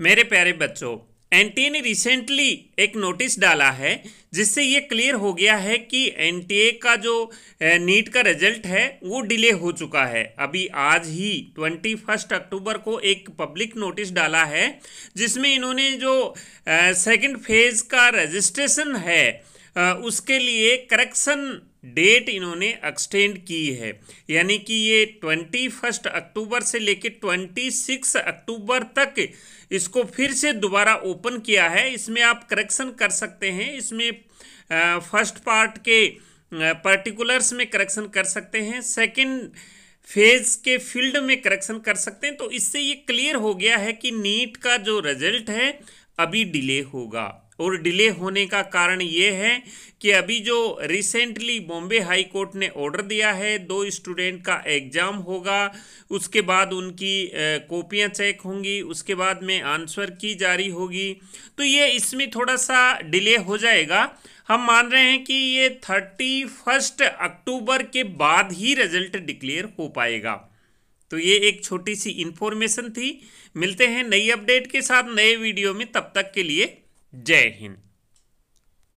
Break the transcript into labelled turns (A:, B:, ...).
A: मेरे प्यारे बच्चों एनटीए ने रिसेंटली एक नोटिस डाला है जिससे ये क्लियर हो गया है कि एनटीए का जो नीट का रिजल्ट है वो डिले हो चुका है अभी आज ही ट्वेंटी फर्स्ट अक्टूबर को एक पब्लिक नोटिस डाला है जिसमें इन्होंने जो सेकंड फेज़ का रजिस्ट्रेशन है उसके लिए करेक्शन डेट इन्होंने एक्सटेंड की है यानी कि ये ट्वेंटी फर्स्ट अक्टूबर से लेकर ट्वेंटी सिक्स अक्टूबर तक इसको फिर से दोबारा ओपन किया है इसमें आप करेक्शन कर सकते हैं इसमें फर्स्ट पार्ट के पर्टिकुलर्स में करेक्शन कर सकते हैं सेकंड फेज के फील्ड में करेक्शन कर सकते हैं तो इससे ये क्लियर हो गया है कि नीट का जो रिजल्ट है अभी डिले होगा और डिले होने का कारण ये है कि अभी जो रिसेंटली बॉम्बे हाई कोर्ट ने ऑर्डर दिया है दो स्टूडेंट का एग्ज़ाम होगा उसके बाद उनकी कॉपियाँ चेक होंगी उसके बाद में आंसर की जारी होगी तो ये इसमें थोड़ा सा डिले हो जाएगा हम मान रहे हैं कि ये थर्टी फर्स्ट अक्टूबर के बाद ही रिजल्ट डिक्लेयर हो पाएगा तो ये एक छोटी सी इन्फॉर्मेशन थी मिलते हैं नई अपडेट के साथ नए वीडियो में तब तक के लिए Jai